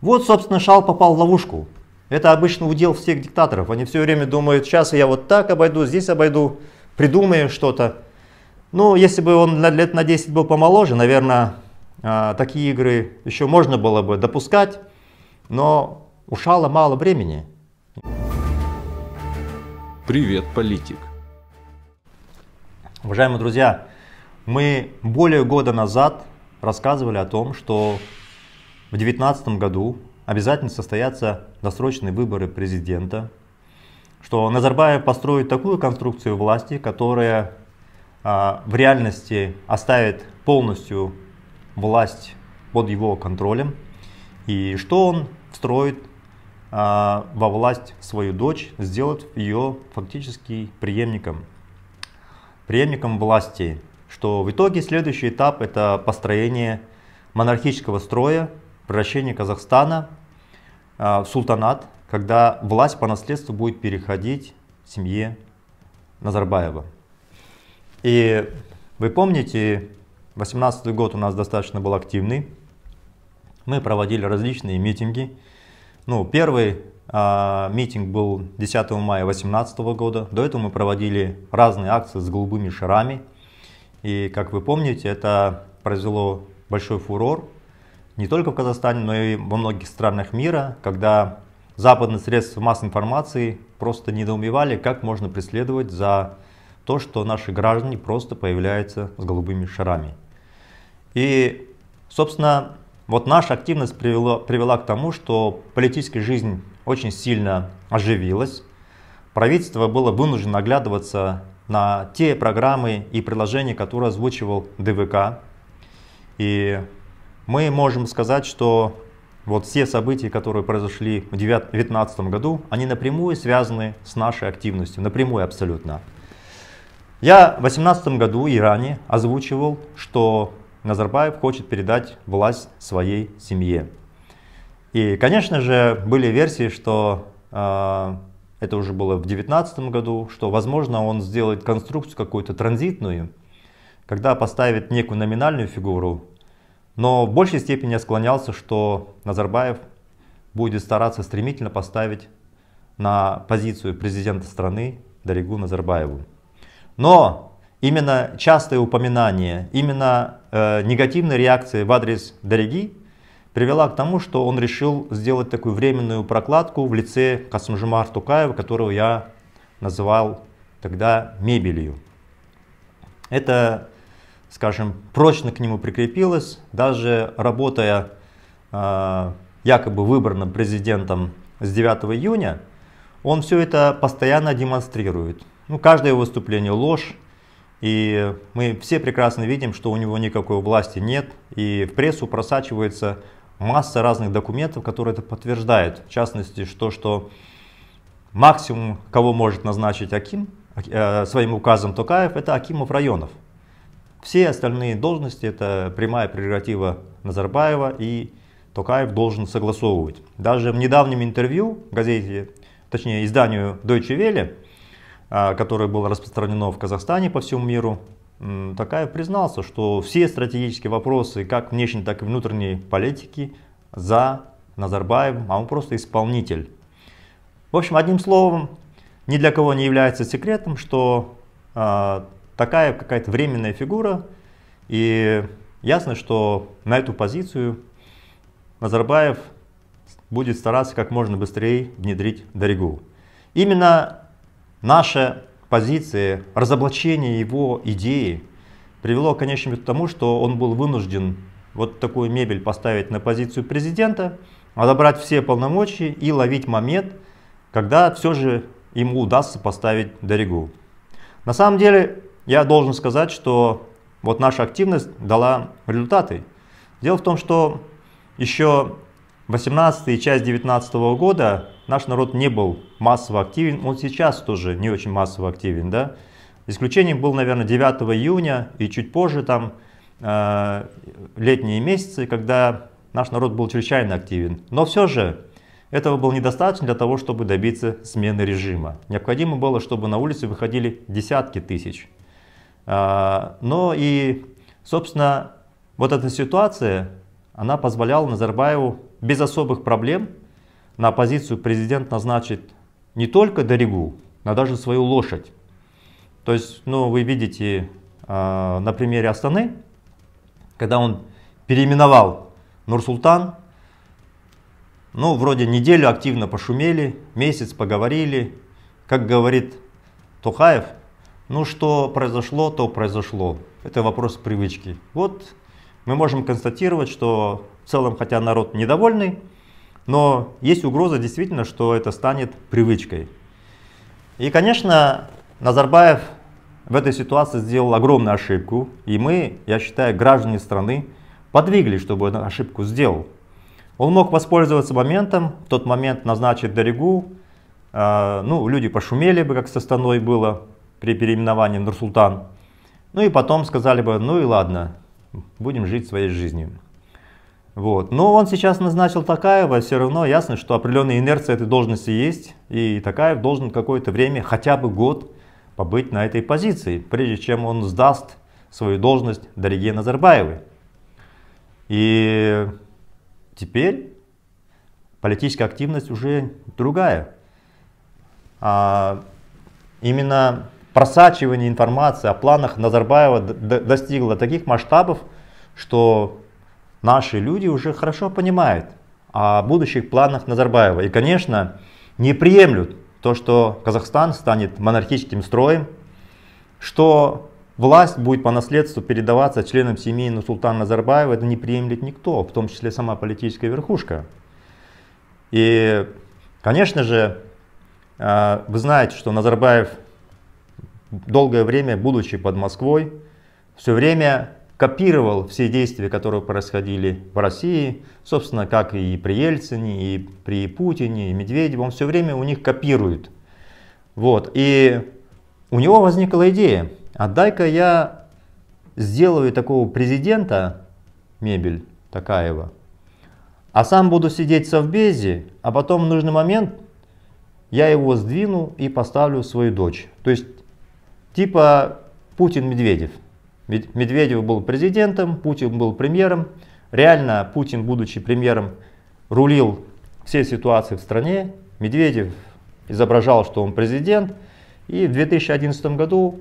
Вот, собственно, Шал попал в ловушку. Это обычно удел всех диктаторов. Они все время думают, сейчас я вот так обойду, здесь обойду, придумаю что-то. Ну, если бы он лет на 10 был помоложе, наверное, а, такие игры еще можно было бы допускать, но у Шала мало времени. Привет, политик. Уважаемые друзья, мы более года назад рассказывали о том, что в 2019 году обязательно состоятся досрочные выборы президента, что Назарбаев построит такую конструкцию власти, которая а, в реальности оставит полностью власть под его контролем, и что он встроит а, во власть свою дочь, сделать ее фактически преемником, преемником власти, что в итоге следующий этап это построение монархического строя, превращение Казахстана а, в султанат, когда власть по наследству будет переходить в семье Назарбаева. И вы помните, 18 год у нас достаточно был активный. Мы проводили различные митинги. Ну, первый а, митинг был 10 мая 2018 года. До этого мы проводили разные акции с голубыми шарами. И, как вы помните, это произвело большой фурор не только в Казахстане, но и во многих странах мира, когда западные средства массовой информации просто недоумевали, как можно преследовать за то, что наши граждане просто появляются с голубыми шарами. И, собственно, вот наша активность привела, привела к тому, что политическая жизнь очень сильно оживилась. Правительство было вынуждено оглядываться на те программы и приложения, которые озвучивал ДВК. И мы можем сказать, что вот все события, которые произошли в 2019 году, они напрямую связаны с нашей активностью, напрямую абсолютно. Я в 2018 году и ранее озвучивал, что Назарбаев хочет передать власть своей семье. И, конечно же, были версии, что э, это уже было в 2019 году, что, возможно, он сделает конструкцию какую-то транзитную, когда поставит некую номинальную фигуру но в большей степени я склонялся, что Назарбаев будет стараться стремительно поставить на позицию президента страны Даригу Назарбаеву. Но именно частое упоминание, именно э, негативная реакция в адрес Дариги привела к тому, что он решил сделать такую временную прокладку в лице Касымжимар Тукаева, которого я называл тогда мебелью. Это скажем, прочно к нему прикрепилась, даже работая а, якобы выбранным президентом с 9 июня, он все это постоянно демонстрирует. Ну, каждое выступление ложь, и мы все прекрасно видим, что у него никакой власти нет, и в прессу просачивается масса разных документов, которые это подтверждают. В частности, что, что максимум, кого может назначить Аким, а, своим указом Токаев, это Акимов районов. Все остальные должности это прямая прерогатива Назарбаева и Токаев должен согласовывать. Даже в недавнем интервью газете, точнее изданию Deutsche Welle, а, которое было распространено в Казахстане по всему миру, Токаев признался, что все стратегические вопросы как внешней, так и внутренней политики за Назарбаевым, а он просто исполнитель. В общем, одним словом, ни для кого не является секретом, что а, такая какая-то временная фигура, и ясно, что на эту позицию Назарбаев будет стараться как можно быстрее внедрить Даригу. Именно наша позиция, разоблачение его идеи привело, конечно, к тому, что он был вынужден вот такую мебель поставить на позицию президента, отобрать все полномочия и ловить момент, когда все же ему удастся поставить Даригу. На самом деле я должен сказать, что вот наша активность дала результаты. Дело в том, что еще 18 и часть 19 -го года наш народ не был массово активен, он сейчас тоже не очень массово активен, да. Исключением был, наверное, 9 июня и чуть позже там э, летние месяцы, когда наш народ был чрезвычайно активен. Но все же этого было недостаточно для того, чтобы добиться смены режима. Необходимо было, чтобы на улицы выходили десятки тысяч. А, но ну и, собственно, вот эта ситуация, она позволяла Назарбаеву без особых проблем на позицию президент назначит не только Доригу, но даже свою лошадь. То есть, ну, вы видите э, на примере Астаны, когда он переименовал Нурсултан, ну, вроде неделю активно пошумели, месяц поговорили. Как говорит Тухаев, ну что произошло, то произошло. Это вопрос привычки. Вот мы можем констатировать, что в целом, хотя народ недовольный, но есть угроза действительно, что это станет привычкой. И, конечно, Назарбаев в этой ситуации сделал огромную ошибку, и мы, я считаю, граждане страны подвигли, чтобы эту ошибку сделал. Он мог воспользоваться моментом, в тот момент назначить Даригу, а, ну, люди пошумели бы, как со Станой было, при переименовании Нурсултан. Ну и потом сказали бы, ну и ладно, будем жить своей жизнью. Вот. Но он сейчас назначил Такаева, все равно ясно, что определенная инерция этой должности есть, и Такаев должен какое-то время, хотя бы год, побыть на этой позиции, прежде чем он сдаст свою должность Дариге Назарбаевой. И теперь политическая активность уже другая. А именно просачивание информации о планах Назарбаева достигло таких масштабов, что наши люди уже хорошо понимают о будущих планах Назарбаева. И, конечно, не приемлют то, что Казахстан станет монархическим строем, что власть будет по наследству передаваться членам семьи Нусултана Назарбаева, это не приемлет никто, в том числе сама политическая верхушка. И, конечно же, э, вы знаете, что Назарбаев долгое время, будучи под Москвой, все время копировал все действия, которые происходили в России, собственно, как и при Ельцине, и при Путине, и Медведеве, он все время у них копирует. Вот, и у него возникла идея, отдай-ка «А я сделаю такого президента, мебель Такаева, а сам буду сидеть в Совбезе, а потом в нужный момент я его сдвину и поставлю свою дочь. То есть типа Путин-Медведев. Медведев был президентом, Путин был премьером. Реально Путин, будучи премьером, рулил все ситуации в стране. Медведев изображал, что он президент. И в 2011 году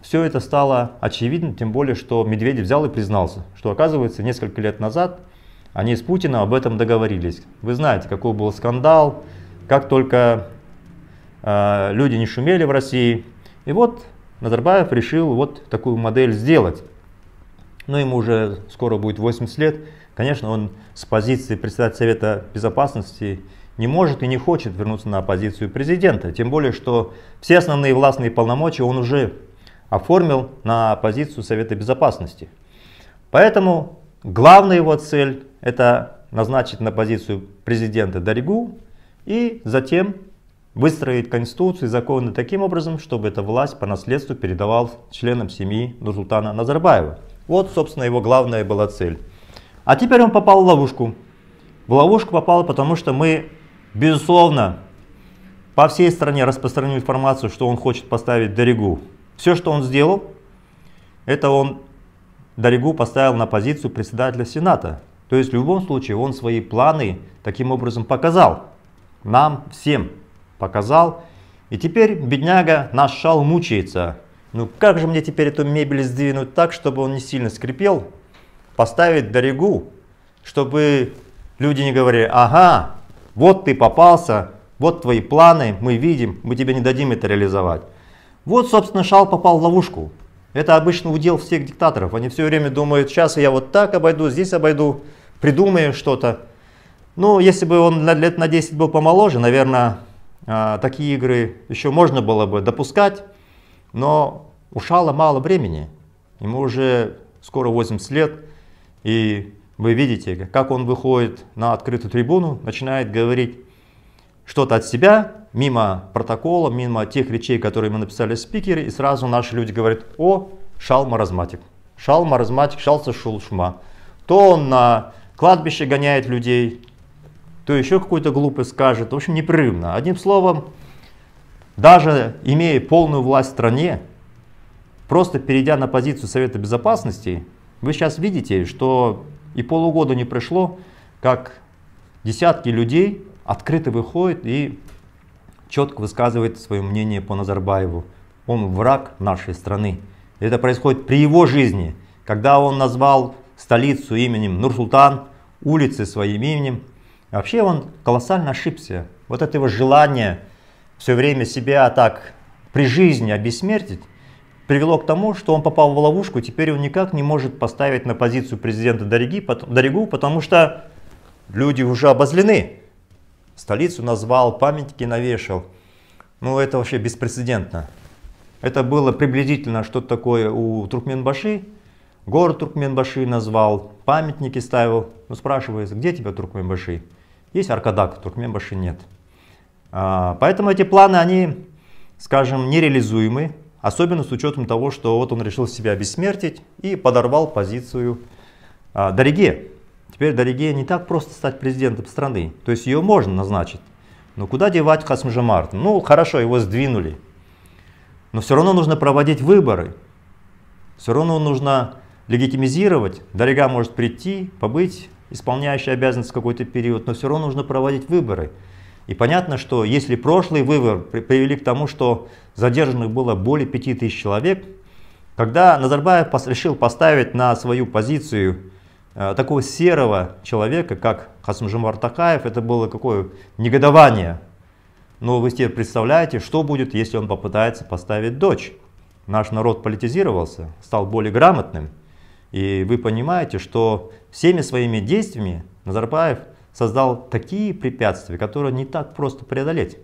все это стало очевидно, тем более, что Медведев взял и признался, что оказывается несколько лет назад они с Путиным об этом договорились. Вы знаете, какой был скандал, как только э, люди не шумели в России, и вот Назарбаев решил вот такую модель сделать. Но ему уже скоро будет 80 лет. Конечно, он с позиции председателя Совета Безопасности не может и не хочет вернуться на позицию президента. Тем более, что все основные властные полномочия он уже оформил на позицию Совета Безопасности. Поэтому главная его цель – это назначить на позицию президента Даригу и затем выстроить конституцию и законы таким образом, чтобы эта власть по наследству передавалась членам семьи Нурсултана Назарбаева. Вот, собственно, его главная была цель. А теперь он попал в ловушку. В ловушку попал, потому что мы, безусловно, по всей стране распространили информацию, что он хочет поставить Доригу. Все, что он сделал, это он Доригу поставил на позицию председателя Сената. То есть в любом случае он свои планы таким образом показал нам всем показал. И теперь бедняга наш шал мучается. Ну как же мне теперь эту мебель сдвинуть так, чтобы он не сильно скрипел? Поставить дорогу чтобы люди не говорили, ага, вот ты попался, вот твои планы, мы видим, мы тебе не дадим это реализовать. Вот, собственно, шал попал в ловушку. Это обычно удел всех диктаторов. Они все время думают, сейчас я вот так обойду, здесь обойду, придумаю что-то. Ну, если бы он лет на 10 был помоложе, наверное, а, такие игры еще можно было бы допускать, но у Шала мало времени. Ему уже скоро 80 лет, и вы видите, как он выходит на открытую трибуну, начинает говорить что-то от себя, мимо протокола, мимо тех речей, которые ему написали спикеры, и сразу наши люди говорят, о, Шал маразматик, Шал маразматик, Шал сошел шума. То он на кладбище гоняет людей, то еще какую-то глупость скажет. В общем, непрерывно. Одним словом, даже имея полную власть в стране, просто перейдя на позицию Совета Безопасности, вы сейчас видите, что и полугода не прошло, как десятки людей открыто выходят и четко высказывает свое мнение по Назарбаеву. Он враг нашей страны. Это происходит при его жизни, когда он назвал столицу именем Нурсултан, улицы своим именем, Вообще он колоссально ошибся. Вот это его желание все время себя так при жизни обессмертить, привело к тому, что он попал в ловушку, теперь он никак не может поставить на позицию президента Дориги, потому что люди уже обозлены. Столицу назвал, памятники навешал. Ну, это вообще беспрецедентно. Это было приблизительно что-то такое у Туркменбаши. Город Туркменбаши назвал, памятники ставил. Ну, спрашивается, где тебя Туркменбаши? Есть Аркадак, Туркменбаши нет. А, поэтому эти планы, они, скажем, нереализуемы, особенно с учетом того, что вот он решил себя обессмертить и подорвал позицию а, Дориге. Теперь Дориге не так просто стать президентом страны, то есть ее можно назначить. Но куда девать Хасмжамарт? Ну, хорошо, его сдвинули. Но все равно нужно проводить выборы. Все равно нужно легитимизировать. Дорига может прийти, побыть исполняющий обязанность в какой-то период, но все равно нужно проводить выборы. И понятно, что если прошлый выбор привели к тому, что задержанных было более 5000 человек, когда Назарбаев решил поставить на свою позицию э, такого серого человека, как Хасмжимар Такаев, это было какое негодование. Но вы себе представляете, что будет, если он попытается поставить дочь. Наш народ политизировался, стал более грамотным. И вы понимаете, что всеми своими действиями Назарбаев создал такие препятствия, которые не так просто преодолеть.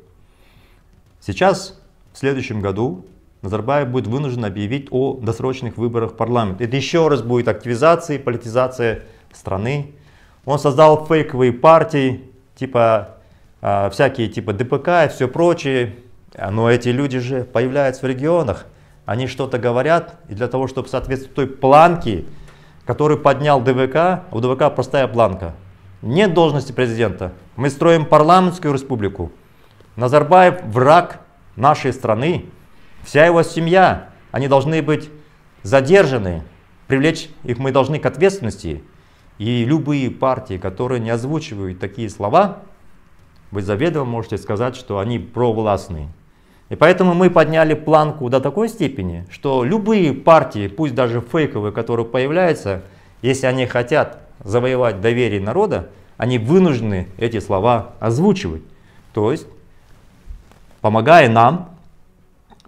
Сейчас, в следующем году, Назарбаев будет вынужден объявить о досрочных выборах в парламент. Это еще раз будет активизация и политизация страны. Он создал фейковые партии, типа а, всякие типа ДПК и все прочее. Но эти люди же появляются в регионах они что-то говорят, и для того, чтобы соответствовать той планке, которую поднял ДВК, у ДВК простая планка. Нет должности президента. Мы строим парламентскую республику. Назарбаев враг нашей страны. Вся его семья, они должны быть задержаны. Привлечь их мы должны к ответственности. И любые партии, которые не озвучивают такие слова, вы заведомо можете сказать, что они провластные. И поэтому мы подняли планку до такой степени, что любые партии, пусть даже фейковые, которые появляются, если они хотят завоевать доверие народа, они вынуждены эти слова озвучивать. То есть, помогая нам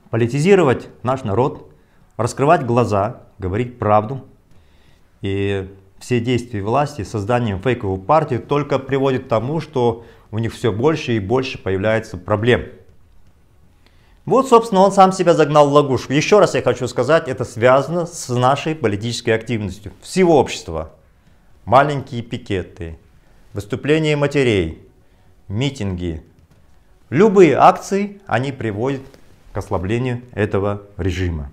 политизировать наш народ, раскрывать глаза, говорить правду. И все действия власти созданием фейковой партии только приводит к тому, что у них все больше и больше появляется проблем. Вот, собственно, он сам себя загнал в ловушку. Еще раз я хочу сказать, это связано с нашей политической активностью всего общества. Маленькие пикеты, выступления матерей, митинги. Любые акции, они приводят к ослаблению этого режима.